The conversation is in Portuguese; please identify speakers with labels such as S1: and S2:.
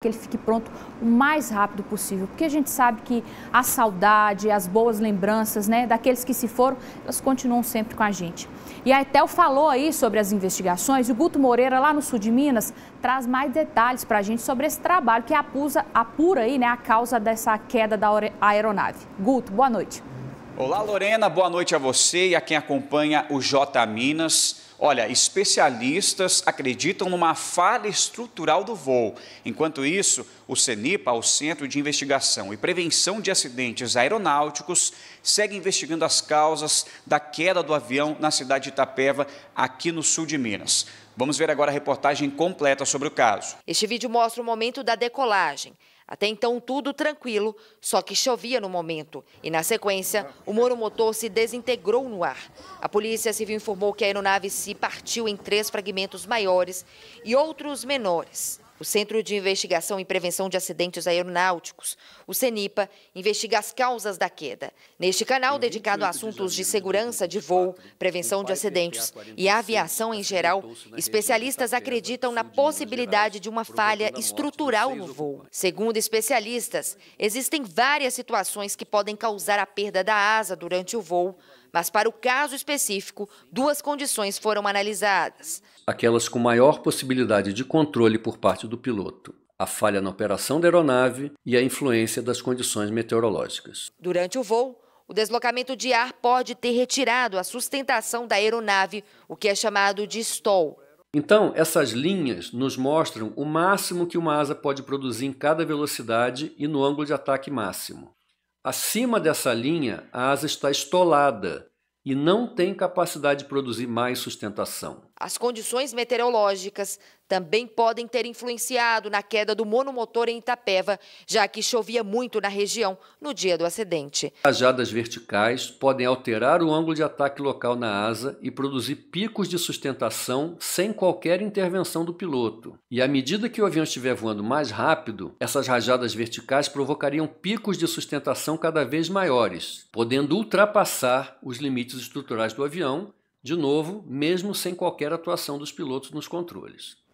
S1: que ele fique pronto o mais rápido possível, porque a gente sabe que a saudade, as boas lembranças, né, daqueles que se foram, elas continuam sempre com a gente. E a Etel falou aí sobre as investigações e o Guto Moreira lá no sul de Minas traz mais detalhes para a gente sobre esse trabalho que apusa, apura aí, né, a causa dessa queda da aeronave. Guto, boa noite.
S2: Olá, Lorena, boa noite a você e a quem acompanha o J Minas. Olha, especialistas acreditam numa falha estrutural do voo. Enquanto isso, o CENIPA, o Centro de Investigação e Prevenção de Acidentes Aeronáuticos, segue investigando as causas da queda do avião na cidade de Itapeva, aqui no sul de Minas. Vamos ver agora a reportagem completa sobre o caso.
S3: Este vídeo mostra o momento da decolagem. Até então, tudo tranquilo, só que chovia no momento. E, na sequência, o motor se desintegrou no ar. A Polícia Civil informou que a aeronave se partiu em três fragmentos maiores e outros menores. O Centro de Investigação e Prevenção de Acidentes Aeronáuticos, o CENIPA, investiga as causas da queda. Neste canal, dedicado a assuntos de segurança de voo, prevenção de acidentes e aviação em geral, especialistas acreditam na possibilidade de uma falha estrutural no voo. Segundo especialistas, existem várias situações que podem causar a perda da asa durante o voo, mas para o caso específico, duas condições foram analisadas.
S4: Aquelas com maior possibilidade de controle por parte do piloto a falha na operação da aeronave e a influência das condições meteorológicas.
S3: Durante o voo, o deslocamento de ar pode ter retirado a sustentação da aeronave, o que é chamado de stall.
S4: Então, essas linhas nos mostram o máximo que uma asa pode produzir em cada velocidade e no ângulo de ataque máximo. Acima dessa linha, a asa está estolada e não tem capacidade de produzir mais sustentação.
S3: As condições meteorológicas também podem ter influenciado na queda do monomotor em Itapeva, já que chovia muito na região no dia do acidente.
S4: Rajadas verticais podem alterar o ângulo de ataque local na asa e produzir picos de sustentação sem qualquer intervenção do piloto. E à medida que o avião estiver voando mais rápido, essas rajadas verticais provocariam picos de sustentação cada vez maiores, podendo ultrapassar os limites estruturais do avião de novo, mesmo sem qualquer atuação dos pilotos nos controles.